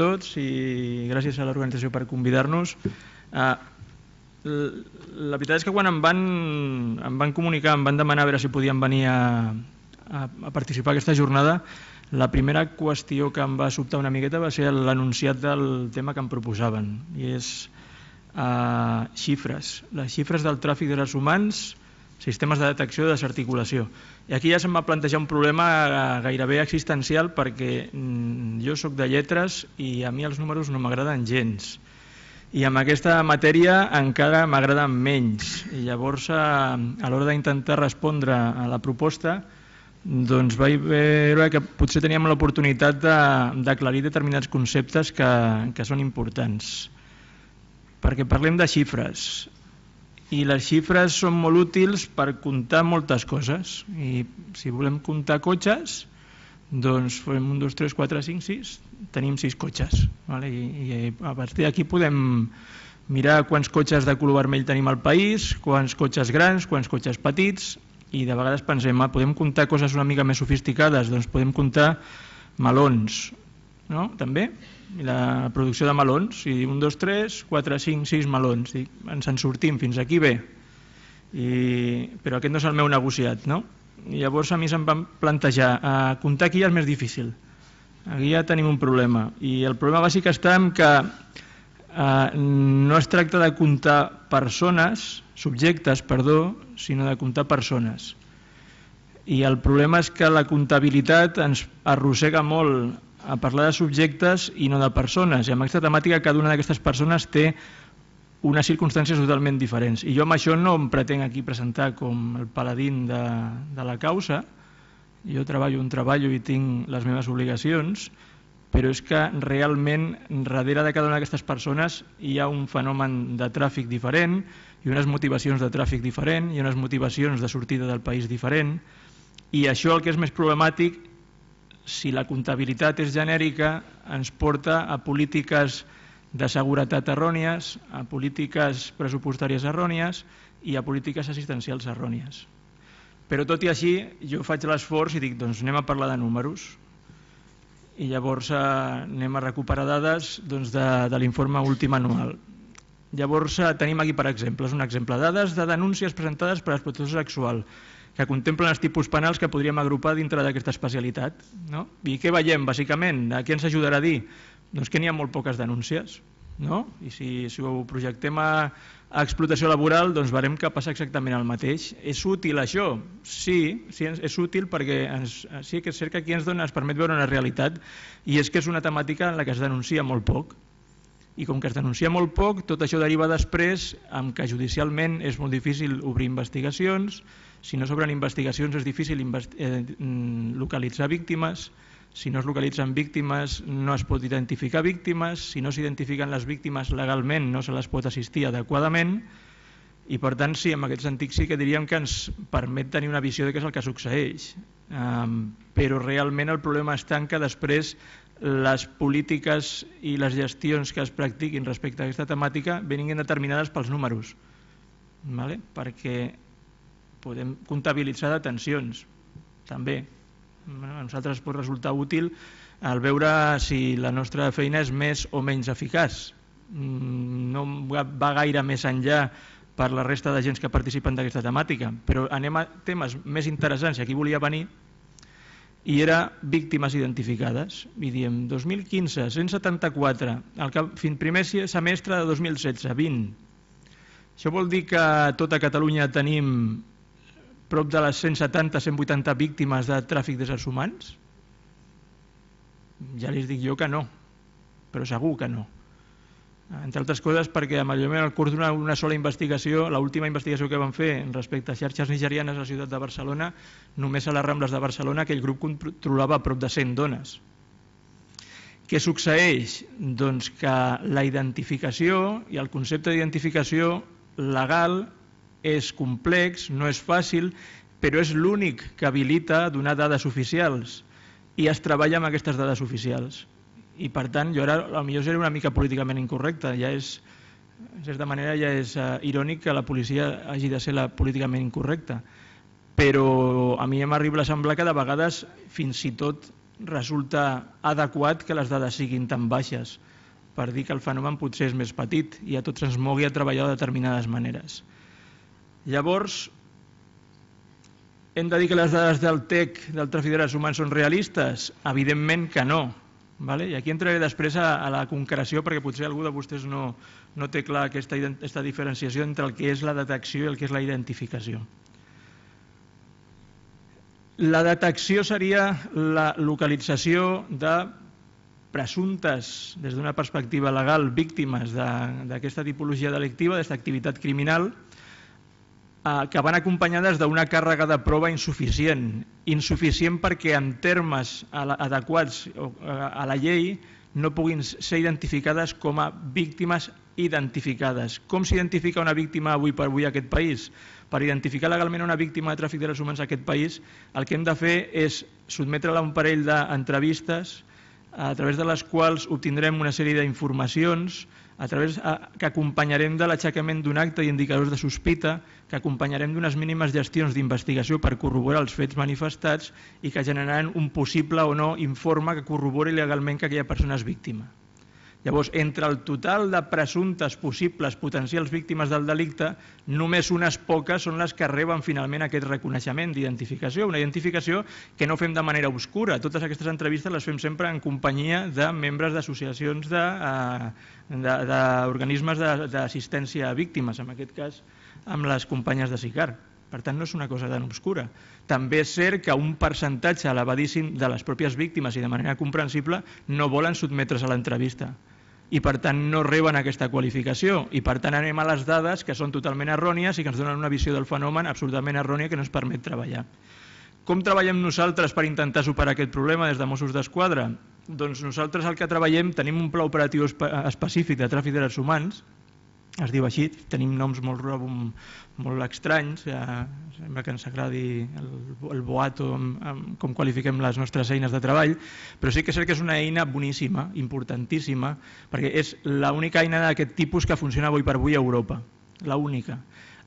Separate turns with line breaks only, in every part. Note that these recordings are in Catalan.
tots i gràcies a l'organització per convidar-nos. Eh, la veritat és que quan em van, em van comunicar, em van demanar a veure si podien venir a, a, a participar a aquesta jornada, la primera qüestió que em va sobtar una miqueta va ser l'anunciat del tema que em proposaven, i és uh, xifres. Les xifres del tràfic de humans, humans, sistemes de detecció i desarticulació. I aquí ja se'm va plantejar un problema eh, gairebé existencial perquè mm, jo sóc de lletres i a mi els números no m'agraden gens. I amb aquesta matèria encara m'agraden menys. I llavors, eh, a l'hora d'intentar respondre a la proposta, doncs vaig veure que potser teníem l'oportunitat d'aclarir de, determinats conceptes que, que són importants. Perquè parlem de xifres i les xifres són molt útils per comptar moltes coses i si volem comptar cotxes doncs fem un, 2, 3, 4, 5, 6 tenim 6 cotxes vale? I, i a partir d'aquí podem mirar quants cotxes de color vermell tenim al país, quants cotxes grans quants cotxes petits i de vegades pensem, ah, podem comptar coses una mica més sofisticades doncs podem comptar melons no? també i la producció de melons, i un, dos, tres, quatre, cinc, sis melons, dic, ens en sortim, fins aquí bé, I, però aquest no és el meu negociat, no? I llavors a mi se'm van plantejar, eh, comptar aquí ja és més difícil, aquí ja tenim un problema, i el problema bàsic està en que eh, no es tracta de comptar persones, subjectes, perdó, sinó de comptar persones. I el problema és que la comptabilitat ens arrossega molt a parlar de subjectes i no de persones. I amb aquesta temàtica cada una d'aquestes persones té unes circumstàncies totalment diferents. I jo amb això no em pretenc aquí presentar com el paladín de, de la causa. Jo treballo un treball i tinc les meves obligacions, però és que realment darrere de cada una d'aquestes persones hi ha un fenomen de tràfic diferent i unes motivacions de tràfic diferent i unes motivacions de sortida del país diferent i això el que és més problemàtic si la comptabilitat és genèrica, ens porta a polítiques de seguretat errònies, a polítiques pressupostàries errònies i a polítiques assistencials errònies. Però tot i així, jo faig l'esforç i dic, doncs anem a parlar de números. I llavors eh, anem a recuperar dades doncs, de, de l'informe últim anual. Llavors eh, tenim aquí, per exemple, és un exemple, dades de denúncies presentades per l'explotació sexual que contemplen els tipus penals que podríem agrupar dintre d'aquesta especialitat. No? I què veiem, bàsicament? A qui ens ajudarà a dir? Doncs que n'hi ha molt poques denúncies. No? I si, si ho projectem a, a explotació laboral, doncs veurem que passa exactament el mateix. És útil això? Sí, sí és útil perquè ens, sí que és cert que aquí ens, dona, ens permet veure una realitat i és que és una temàtica en la que es denuncia molt poc. I com que es denuncia molt poc, tot això deriva després en que judicialment és molt difícil obrir investigacions, si no s'obren investigacions és difícil eh, mm, localitzar víctimes, si no es localitzen víctimes no es pot identificar víctimes, si no s'identifiquen les víctimes legalment no se les pot assistir adequadament i per tant sí, en aquest sentit sí que diríem que ens permet tenir una visió de què és el que succeeix. Ehm, però realment el problema és tant que després les polítiques i les gestions que es practiquin respecte a aquesta temàtica vinguin determinades pels números. Vale? Perquè podem comptabilitzar detencions, també. A nosaltres pot resultar útil el veure si la nostra feina és més o menys eficaç. Mm, no va gaire més enllà per la resta de gens que participen d'aquesta temàtica, però anem a temes més interessants, i aquí volia venir, i era víctimes identificades. I diem 2015, 174, el que, fins primer semestre de 2016, 20. Això vol dir que a tota Catalunya tenim prop de les 170-180 víctimes de tràfic d'éssers humans? Ja les dic jo que no, però segur que no. Entre altres coses perquè amallament al curs d'una sola investigació, l'última investigació que van fer respecte a xarxes nigerianes a la ciutat de Barcelona, només a les Rambles de Barcelona aquell grup controlava prop de 100 dones. Què succeeix? Doncs que la identificació i el concepte d'identificació legal és complex, no és fàcil, però és l'únic que habilita donar dades oficials i es treballa amb aquestes dades oficials. I per tant, jo ara potser seré una mica políticament incorrecte, ja és, en certa manera ja és uh, irònic que la policia hagi de ser la políticament incorrecta, però a mi em arriba a semblar que de vegades fins i tot resulta adequat que les dades siguin tan baixes per dir que el fenomen potser és més petit i a tots ens mogui a treballar de determinades maneres. Llavors, hem de dir que les dades del TEC, del tràfic de humans, són realistes? Evidentment que no. Vale? I aquí entraré després a, a la concreció perquè potser algú de vostès no, no té clar aquesta, aquesta diferenciació entre el que és la detecció i el que és la identificació. La detecció seria la localització de presumptes, des d'una perspectiva legal, víctimes d'aquesta tipologia delictiva, d'aquesta activitat criminal, Eh, que van acompanyades d'una càrrega de prova insuficient, insuficient perquè en termes adequats eh, a la llei no puguin ser identificades com a víctimes identificades. Com s'identifica una víctima avui per avui a aquest país? Per identificar legalment una víctima de tràfic de drets humans a aquest país, el que hem de fer és sotmetre-la a un parell d'entrevistes a través de les quals obtindrem una sèrie d'informacions, a través a, que acompanyarem de l'aixecament d'un acte i indicadors de sospita, que acompanyarem d'unes mínimes gestions d'investigació per corroborar els fets manifestats i que generaran un possible o no informe que corrobori legalment que aquella persona és víctima. Llavors, entre el total de presumptes possibles potencials víctimes del delicte, només unes poques són les que reben finalment aquest reconeixement d'identificació, una identificació que no fem de manera obscura. Totes aquestes entrevistes les fem sempre en companyia de membres d'associacions d'organismes eh, d'assistència a víctimes, en aquest cas amb les companyes de SICAR. Per tant, no és una cosa tan obscura. També és cert que un percentatge elevadíssim de les pròpies víctimes i de manera comprensible no volen sotmetre's a l'entrevista i per tant no reben aquesta qualificació i per tant anem a les dades que són totalment errònies i que ens donen una visió del fenomen absolutament errònia que no ens permet treballar. Com treballem nosaltres per intentar superar aquest problema des de Mossos d'Esquadra? Doncs nosaltres el que treballem tenim un pla operatiu espe específic de tràfic d'éssers humans es diu així, tenim noms molt, molt estranys, eh, sembla que ens agradi el, el boato amb, amb com qualifiquem les nostres eines de treball, però sí que és cert que és una eina boníssima, importantíssima, perquè és l'única eina d'aquest tipus que funciona avui per avui a Europa, l'única.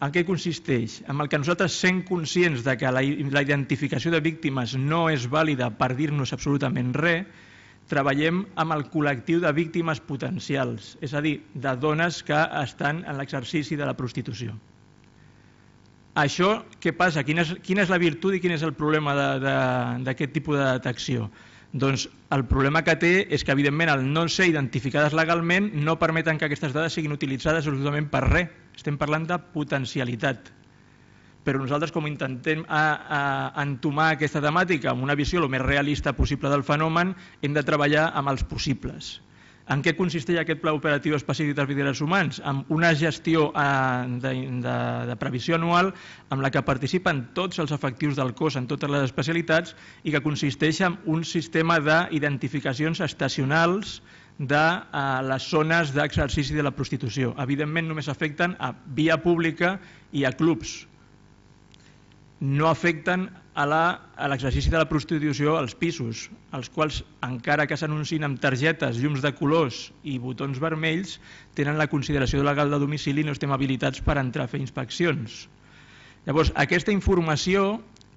En què consisteix? En el que nosaltres sent conscients de que la, la identificació de víctimes no és vàlida per dir-nos absolutament res, treballem amb el col·lectiu de víctimes potencials, és a dir, de dones que estan en l'exercici de la prostitució. Això, què passa? Quina és, quina és la virtut i quin és el problema d'aquest tipus de detecció? Doncs el problema que té és que, evidentment, el no ser identificades legalment no permeten que aquestes dades siguin utilitzades absolutament per res. Estem parlant de potencialitat però nosaltres com intentem a, a, entomar aquesta temàtica amb una visió el més realista possible del fenomen, hem de treballar amb els possibles. En què consisteix aquest pla operatiu específic dels vidres humans? Amb una gestió eh, de, de, de previsió anual amb la que participen tots els efectius del cos en totes les especialitats i que consisteix en un sistema d'identificacions estacionals de a, eh, les zones d'exercici de la prostitució. Evidentment, només afecten a via pública i a clubs, no afecten a l'exercici de la prostitució als pisos, els quals, encara que s'anuncin amb targetes, llums de colors i botons vermells, tenen la consideració legal de domicili i no estem habilitats per entrar a fer inspeccions. Llavors, aquesta informació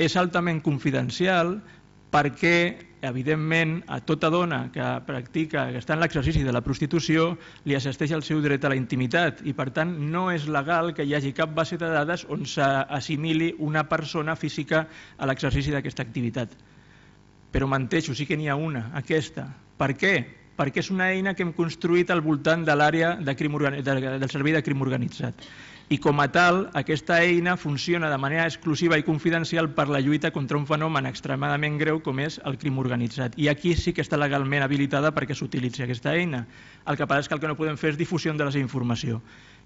és altament confidencial, perquè evidentment, a tota dona que practica, que està en l'exercici de la prostitució, li assisteix el seu dret a la intimitat i, per tant, no és legal que hi hagi cap base de dades on s'assimili una persona física a l'exercici d'aquesta activitat. Però menteixo, sí que n'hi ha una, aquesta. Per què? Perquè és una eina que hem construït al voltant de l'àrea de, de del servei de crim organitzat i com a tal aquesta eina funciona de manera exclusiva i confidencial per la lluita contra un fenomen extremadament greu com és el crim organitzat. I aquí sí que està legalment habilitada perquè s'utilitzi aquesta eina. El que passa és que el que no podem fer és difusió de la informació.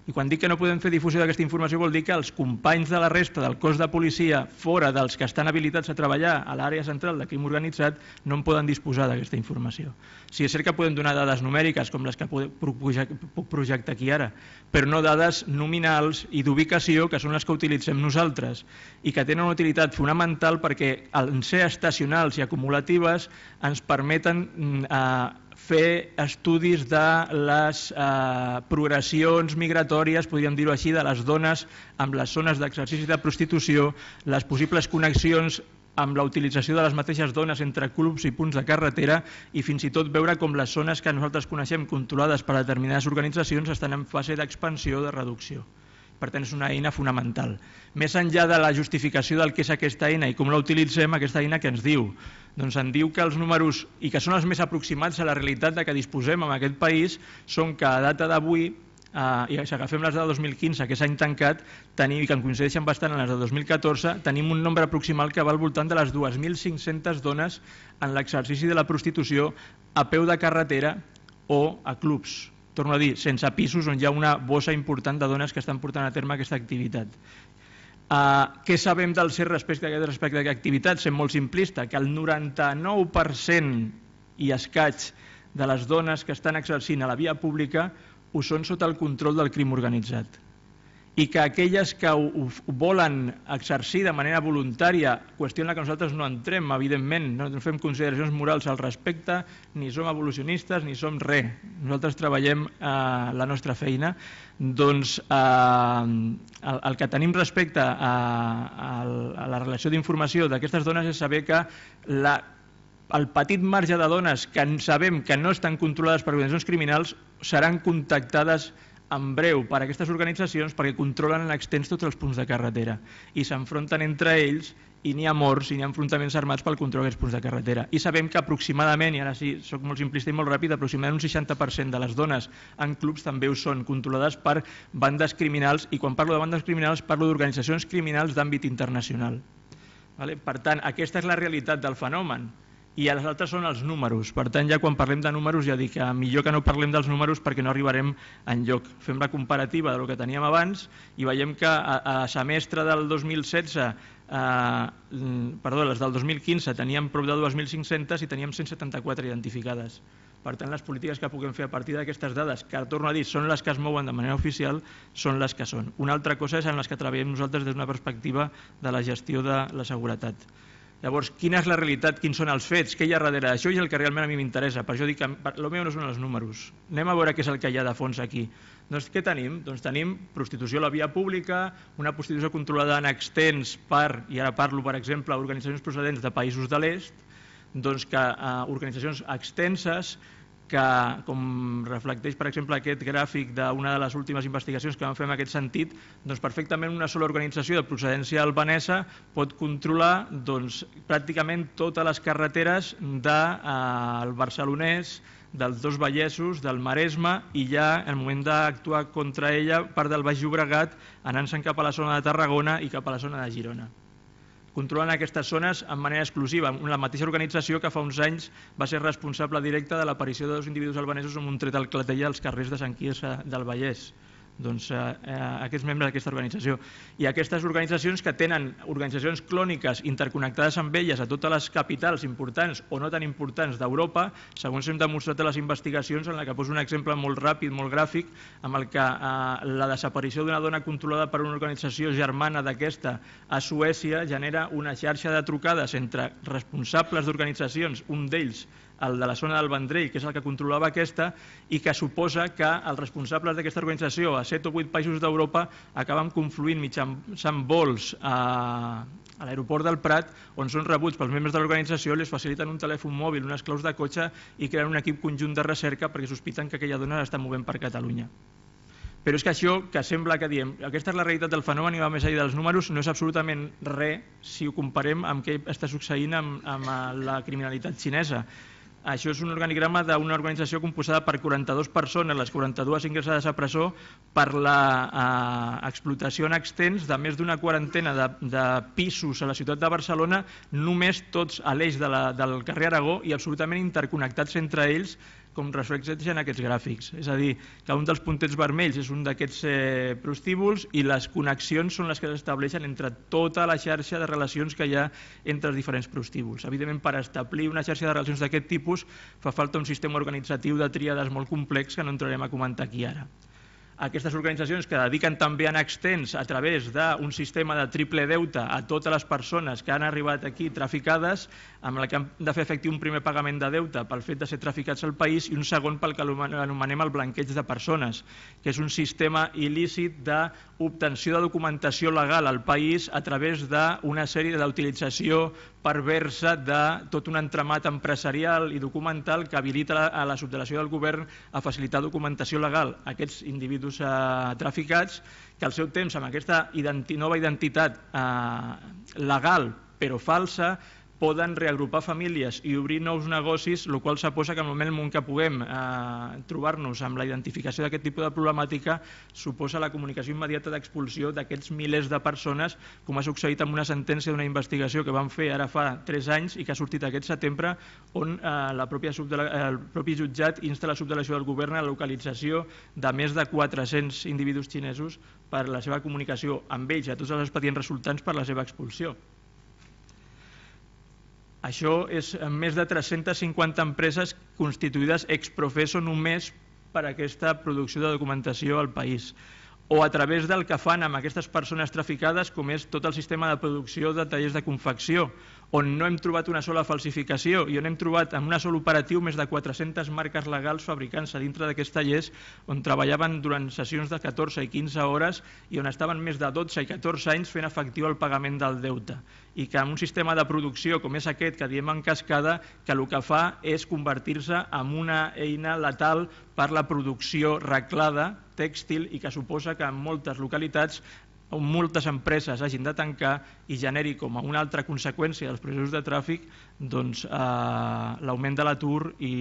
I quan dic que no podem fer difusió d'aquesta informació vol dir que els companys de la resta del cos de policia fora dels que estan habilitats a treballar a l'àrea central de crim organitzat no en poden disposar d'aquesta informació. Si és cert que podem donar dades numèriques com les que puc projectar aquí ara, però no dades nominals i d'ubicació que són les que utilitzem nosaltres i que tenen una utilitat fonamental perquè en ser estacionals i acumulatives ens permeten eh, fer estudis de les eh, progressions migratòries, podríem dir-ho així, de les dones amb les zones d'exercici de prostitució, les possibles connexions amb la utilització de les mateixes dones entre clubs i punts de carretera i fins i tot veure com les zones que nosaltres coneixem controlades per determinades organitzacions estan en fase d'expansió o de reducció. Per tant, és una eina fonamental. Més enllà de la justificació del que és aquesta eina i com la utilitzem, aquesta eina que ens diu? Doncs ens diu que els números, i que són els més aproximats a la realitat de que disposem en aquest país, són que a data d'avui, eh, i si agafem les de 2015, que és any tancat, tenim, i que en coincideixen bastant en les de 2014, tenim un nombre aproximal que va al voltant de les 2.500 dones en l'exercici de la prostitució a peu de carretera o a clubs torno a dir, sense pisos on hi ha una bossa important de dones que estan portant a terme aquesta activitat. Uh, què sabem del CER respecte a aquest respecte d'aquesta activitat? Sent molt simplista, que el 99% i escaig de les dones que estan exercint a la via pública ho són sota el control del crim organitzat i que aquelles que ho, ho volen exercir de manera voluntària, qüestió en la que nosaltres no entrem, evidentment, no, fem consideracions morals al respecte, ni som evolucionistes, ni som res. Nosaltres treballem eh, la nostra feina, doncs eh, el, el que tenim respecte a, a la relació d'informació d'aquestes dones és saber que la el petit marge de dones que sabem que no estan controlades per organitzacions criminals seran contactades en breu per aquestes organitzacions perquè controlen en extens tots els punts de carretera i s'enfronten entre ells i n'hi ha morts i n'hi ha enfrontaments armats pel control d'aquests punts de carretera. I sabem que aproximadament, i ara sí, sóc molt simplista i molt ràpid, aproximadament un 60% de les dones en clubs també ho són, controlades per bandes criminals, i quan parlo de bandes criminals parlo d'organitzacions criminals d'àmbit internacional. Vale? Per tant, aquesta és la realitat del fenomen i les altres són els números. Per tant, ja quan parlem de números ja dic que eh, millor que no parlem dels números perquè no arribarem en lloc. Fem la comparativa del que teníem abans i veiem que a, a semestre del 2016, eh, mm, perdó, les del 2015 teníem prop de 2.500 i teníem 174 identificades. Per tant, les polítiques que puguem fer a partir d'aquestes dades, que torno a dir, són les que es mouen de manera oficial, són les que són. Una altra cosa és en les que treballem nosaltres des d'una perspectiva de la gestió de la seguretat. Llavors, quina és la realitat, quins són els fets, què hi ha darrere d'això és el que realment a mi m'interessa. Per això dic que el meu no són els números. Anem a veure què és el que hi ha de fons aquí. Doncs què tenim? Doncs tenim prostitució a la via pública, una prostitució controlada en extens per, i ara parlo per exemple, organitzacions procedents de països de l'est, doncs que eh, organitzacions extenses que, com reflecteix, per exemple, aquest gràfic d'una de les últimes investigacions que vam fer en aquest sentit, doncs perfectament una sola organització de procedència albanesa pot controlar doncs, pràcticament totes les carreteres del de, eh, barcelonès, dels dos Vallesos, del Maresme, i ja en el moment d'actuar contra ella, part del Baix Llobregat, anant-se'n cap a la zona de Tarragona i cap a la zona de Girona controlen aquestes zones en manera exclusiva. amb La mateixa organització que fa uns anys va ser responsable directa de l'aparició de dos individus albanesos amb un tret al clatell als carrers de Sant Quirze del Vallès doncs, eh, eh, aquests membres d'aquesta organització. I aquestes organitzacions que tenen organitzacions clòniques interconnectades amb elles a totes les capitals importants o no tan importants d'Europa, segons hem demostrat a les investigacions, en la que poso un exemple molt ràpid, molt gràfic, amb el que eh, la desaparició d'una dona controlada per una organització germana d'aquesta a Suècia genera una xarxa de trucades entre responsables d'organitzacions, un d'ells el de la zona del Vendrell, que és el que controlava aquesta, i que suposa que els responsables d'aquesta organització a 7 o 8 països d'Europa acaben confluint mitjançant vols a, a l'aeroport del Prat, on són rebuts pels membres de l'organització, les faciliten un telèfon mòbil, unes claus de cotxe i creen un equip conjunt de recerca perquè sospiten que aquella dona està movent per Catalunya. Però és que això, que sembla que diem, aquesta és la realitat del fenomen i va més allà dels números, no és absolutament res si ho comparem amb què està succeint amb, amb la criminalitat xinesa. Això és un organigrama d'una organització composada per 42 persones, les 42 ingressades a presó per la eh, explotació en extens de més d'una quarantena de, de pisos a la ciutat de Barcelona, només tots a l'eix de la, del carrer Aragó i absolutament interconnectats entre ells com reflexeixen aquests gràfics. És a dir, que un dels puntets vermells és un d'aquests eh, prostíbuls i les connexions són les que s'estableixen entre tota la xarxa de relacions que hi ha entre els diferents prostíbuls. Evidentment, per establir una xarxa de relacions d'aquest tipus fa falta un sistema organitzatiu de triades molt complex que no entrarem a comentar aquí ara aquestes organitzacions que dediquen també en extens a través d'un sistema de triple deute a totes les persones que han arribat aquí traficades, amb la que han de fer efectiu un primer pagament de deute pel fet de ser traficats al país i un segon pel que anomenem el blanqueig de persones, que és un sistema il·lícit d'obtenció de documentació legal al país a través d'una sèrie d'utilització perversa de tot un entramat empresarial i documental que habilita a la subdelació del govern a facilitar documentació legal. Aquests individus individus eh, traficats que al seu temps, amb aquesta identi nova identitat eh, legal però falsa, poden reagrupar famílies i obrir nous negocis, el qual suposa que en el moment que puguem eh, trobar-nos amb la identificació d'aquest tipus de problemàtica suposa la comunicació immediata d'expulsió d'aquests milers de persones, com ha succeït amb una sentència d'una investigació que vam fer ara fa 3 anys i que ha sortit aquest setembre, on eh, la pròpia eh, el propi jutjat insta la subdelegació del govern a la localització de més de 400 individus xinesos per la seva comunicació amb ells, a tots els expedients resultants per la seva expulsió. Això és amb eh, més de 350 empreses constituïdes ex professo només per a aquesta producció de documentació al país o a través del que fan amb aquestes persones traficades, com és tot el sistema de producció de tallers de confecció, on no hem trobat una sola falsificació i on hem trobat en una sol operatiu més de 400 marques legals fabricant-se dintre d'aquests tallers on treballaven durant sessions de 14 i 15 hores i on estaven més de 12 i 14 anys fent efectiu el pagament del deute i que en un sistema de producció com és aquest que diem en cascada que el que fa és convertir-se en una eina letal per la producció reglada tèxtil i que suposa que en moltes localitats on moltes empreses hagin de tancar i generi com a una altra conseqüència dels processos de tràfic doncs, eh, l'augment de l'atur i,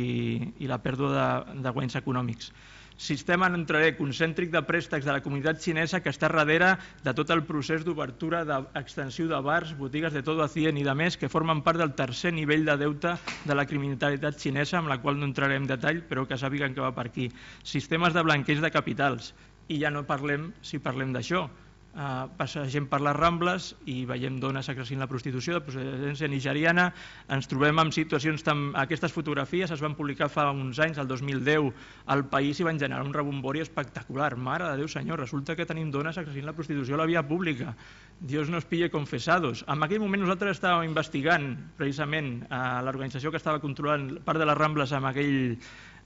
i la pèrdua de, de guanys econòmics sistema, en entraré, concèntric de préstecs de la comunitat xinesa que està darrere de tot el procés d'obertura d'extensió de bars, botigues de tot a cien i de més, que formen part del tercer nivell de deute de la criminalitat xinesa, amb la qual no entrarem en detall, però que sàpiguen que va per aquí. Sistemes de blanqueig de capitals, i ja no parlem si parlem d'això, Eh, passa gent per les Rambles i veiem dones exercint la prostitució de procedència nigeriana, ens trobem amb situacions tan... Aquestes fotografies es van publicar fa uns anys, el 2010, al país i van generar un rebombori espectacular. Mare de Déu senyor, resulta que tenim dones exercint la prostitució a la via pública. Dios nos pille confessados. En aquell moment nosaltres estàvem investigant precisament eh, l'organització que estava controlant part de les Rambles en, aquell,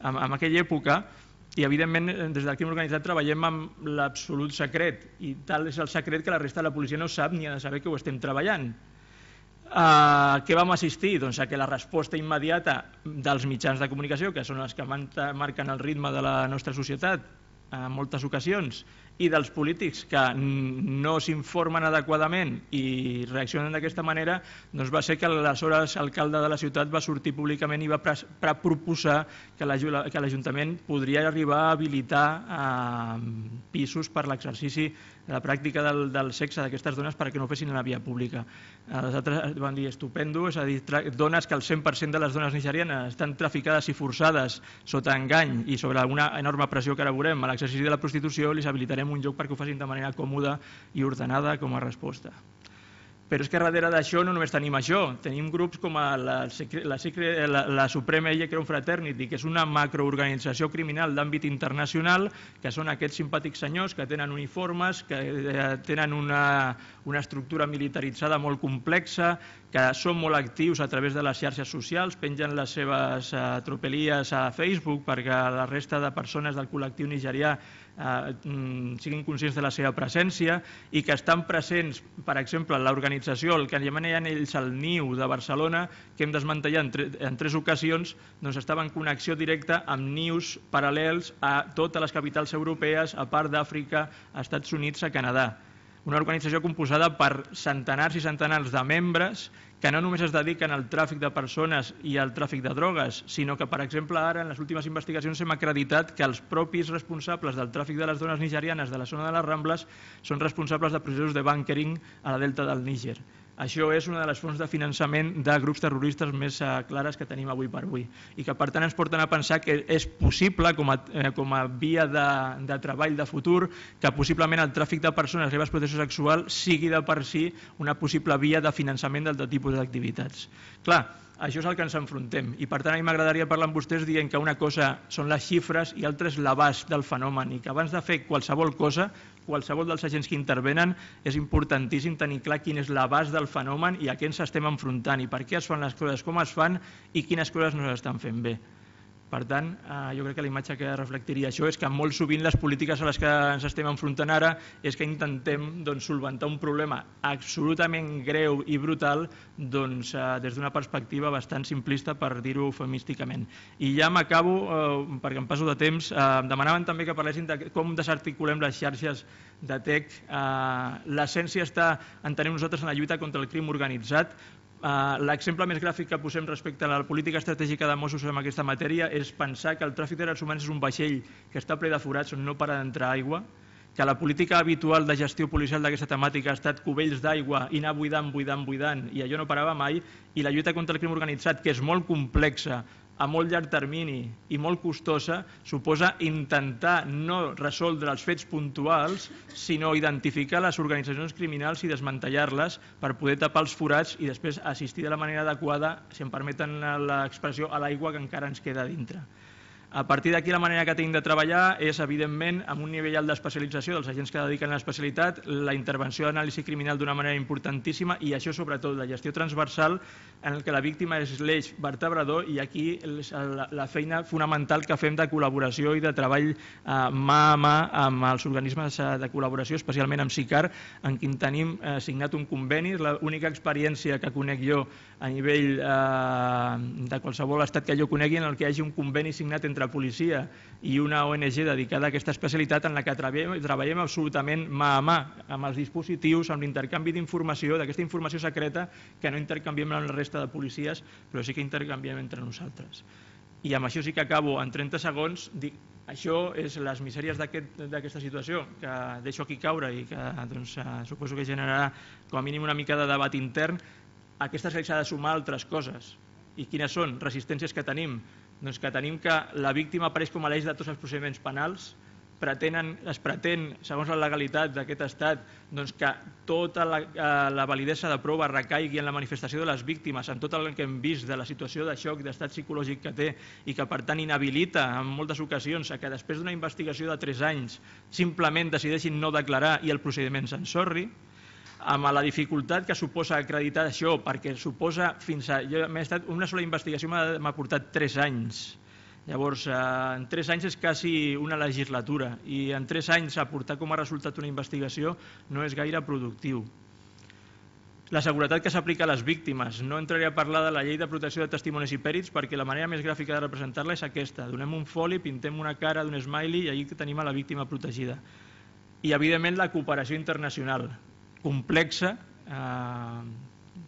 en, en aquella època i, evidentment, eh, des del crim organitzat treballem amb l'absolut secret, i tal és el secret que la resta de la policia no sap ni ha de saber que ho estem treballant. A què vam assistir? Doncs a que la resposta immediata dels mitjans de comunicació, que són els que marquen el ritme de la nostra societat en moltes ocasions, i dels polítics que no s'informen adequadament i reaccionen d'aquesta manera, doncs va ser que aleshores alcalde de la ciutat va sortir públicament i va proposar que l'Ajuntament podria arribar a habilitar ehm, pisos per l'exercici de la pràctica del, del sexe d'aquestes dones perquè no ho fessin a la via pública. Les altres van dir estupendo, és a dir, dones que el 100% de les dones nigerianes estan traficades i forçades sota engany i sobre una enorme pressió que ara veurem a l'exercici de la prostitució, les habilitarem un joc perquè ho facin de manera còmoda i ordenada com a resposta. Però és que darrere d'això no només tenim això, tenim grups com a la, la, la, la Suprema Electron Fraternity, que és una macroorganització criminal d'àmbit internacional, que són aquests simpàtics senyors que tenen uniformes, que eh, tenen una, una estructura militaritzada molt complexa, que són molt actius a través de les xarxes socials, pengen les seves atropelies eh, a Facebook perquè la resta de persones del col·lectiu nigerià eh, mm, siguin conscients de la seva presència i que estan presents, per exemple, en l'organització, el que anomenien ells el NIU de Barcelona, que hem desmantellat en, en tres ocasions, doncs estava en connexió directa amb NIUs paral·lels a totes les capitals europees, a part d'Àfrica, a Estats Units, a Canadà una organització composada per centenars i centenars de membres que no només es dediquen al tràfic de persones i al tràfic de drogues, sinó que, per exemple, ara en les últimes investigacions hem acreditat que els propis responsables del tràfic de les dones nigerianes de la zona de les Rambles són responsables de processos de bunkering a la delta del Níger. Això és una de les fonts de finançament de grups terroristes més eh, clares que tenim avui per avui i que per tant ens porten a pensar que és possible com a, eh, com a via de, de treball de futur que possiblement el tràfic de persones i les processos sexual sigui de per si una possible via de finançament del tipus d'activitats. Clar, això és el que ens enfrontem. I per tant, a mi m'agradaria parlar amb vostès dient que una cosa són les xifres i altres és l'abast del fenomen i que abans de fer qualsevol cosa, qualsevol dels agents que intervenen, és importantíssim tenir clar quin és l'abast del fenomen i a què ens estem enfrontant i per què es fan les coses com es fan i quines coses no s'estan fent bé. Per tant, eh, jo crec que la imatge que reflectiria això és que molt sovint les polítiques a les que ens estem enfrontant ara és que intentem doncs, solventar un problema absolutament greu i brutal doncs, eh, des d'una perspectiva bastant simplista, per dir-ho eufemísticament. I ja m'acabo, eh, perquè em passo de temps, eh, demanaven també que parlessin de com desarticulem les xarxes de TEC. Eh, L'essència està, entenem nosaltres, en la lluita contra el crim organitzat, Eh, l'exemple més gràfic que posem respecte a la política estratègica de Mossos en aquesta matèria és pensar que el tràfic de drets humans és un vaixell que està ple de forats on no para d'entrar aigua, que la política habitual de gestió policial d'aquesta temàtica ha estat cubells d'aigua i anar buidant, buidant, buidant, i allò no parava mai, i la lluita contra el crim organitzat, que és molt complexa, a molt llarg termini i molt costosa suposa intentar no resoldre els fets puntuals, sinó identificar les organitzacions criminals i desmantellar-les per poder tapar els forats i després assistir de la manera adequada, si em permeten l'expressió, a l'aigua que encara ens queda dintre. A partir d'aquí, la manera que tenim de treballar és, evidentment, amb un nivell alt d'especialització dels agents que dediquen a l'especialitat, la intervenció d'anàlisi criminal d'una manera importantíssima i això, sobretot, la gestió transversal en el que la víctima és l'eix vertebrador i aquí la, la feina fonamental que fem de col·laboració i de treball eh, mà a mà amb els organismes eh, de col·laboració, especialment amb SICAR, en quin tenim eh, signat un conveni. És l'única experiència que conec jo a nivell eh, de qualsevol estat que jo conegui en el que hi hagi un conveni signat entre entre policia i una ONG dedicada a aquesta especialitat en la que treballem, treballem absolutament mà a mà amb els dispositius, amb l'intercanvi d'informació, d'aquesta informació secreta que no intercanviem amb la resta de policies, però sí que intercanviem entre nosaltres. I amb això sí que acabo en 30 segons. Dic, això és les misèries d'aquesta aquest, situació, que deixo aquí caure i que doncs, eh, suposo que generarà com a mínim una mica de debat intern. Aquesta s'ha de sumar altres coses. I quines són? Resistències que tenim, doncs que tenim que la víctima apareix com a l'eix de tots els procediments penals, pretenen, es pretén, segons la legalitat d'aquest Estat, doncs que tota la, eh, la validesa de prova recaigui en la manifestació de les víctimes, en tot el que hem vist de la situació de xoc, d'estat psicològic que té i que, per tant, inhabilita en moltes ocasions a que després d'una investigació de tres anys simplement decideixin no declarar i el procediment s'ensorri, amb la dificultat que suposa acreditar això, perquè suposa fins a... Jo m'he estat, una sola investigació m'ha portat tres anys. Llavors, eh, en tres anys és quasi una legislatura i en tres anys aportar com a resultat una investigació no és gaire productiu. La seguretat que s'aplica a les víctimes. No entraré a parlar de la llei de protecció de testimonis i pèrits perquè la manera més gràfica de representar-la és aquesta. Donem un foli, pintem una cara d'un smiley i allà tenim a la víctima protegida. I, evidentment, la cooperació internacional complexa, eh,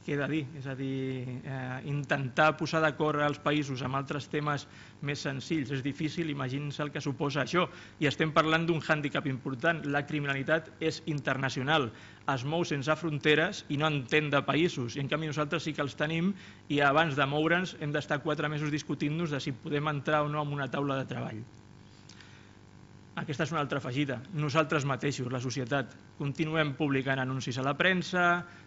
queda dir, és a dir, eh, intentar posar d'acord els països amb altres temes més senzills és difícil, imaginar se el que suposa això. I estem parlant d'un hàndicap important. La criminalitat és internacional, es mou sense fronteres i no entén de països. I en canvi nosaltres sí que els tenim i abans de moure'ns hem d'estar quatre mesos discutint-nos de si podem entrar o no en una taula de treball. Aquesta és una altra afegida. Nosaltres mateixos, la societat, continuem publicant anuncis a la premsa,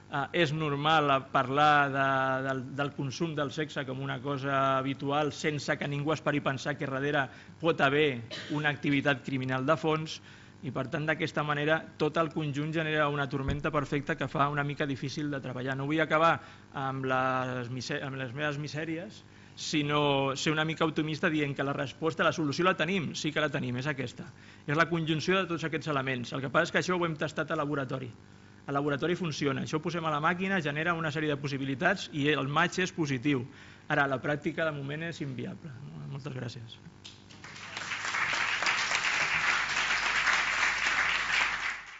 eh, és normal parlar de, del, del consum del sexe com una cosa habitual sense que ningú es pensar que darrere pot haver una activitat criminal de fons i per tant d'aquesta manera tot el conjunt genera una tormenta perfecta que fa una mica difícil de treballar. No vull acabar amb les, amb les meves misèries, sinó ser una mica optimista dient que la resposta, la solució la tenim, sí que la tenim, és aquesta. És la conjunció de tots aquests elements. El que passa és que això ho hem tastat a laboratori. El laboratori funciona, això ho posem a la màquina, genera una sèrie de possibilitats i el match és positiu. Ara, la pràctica de moment és inviable. Moltes gràcies.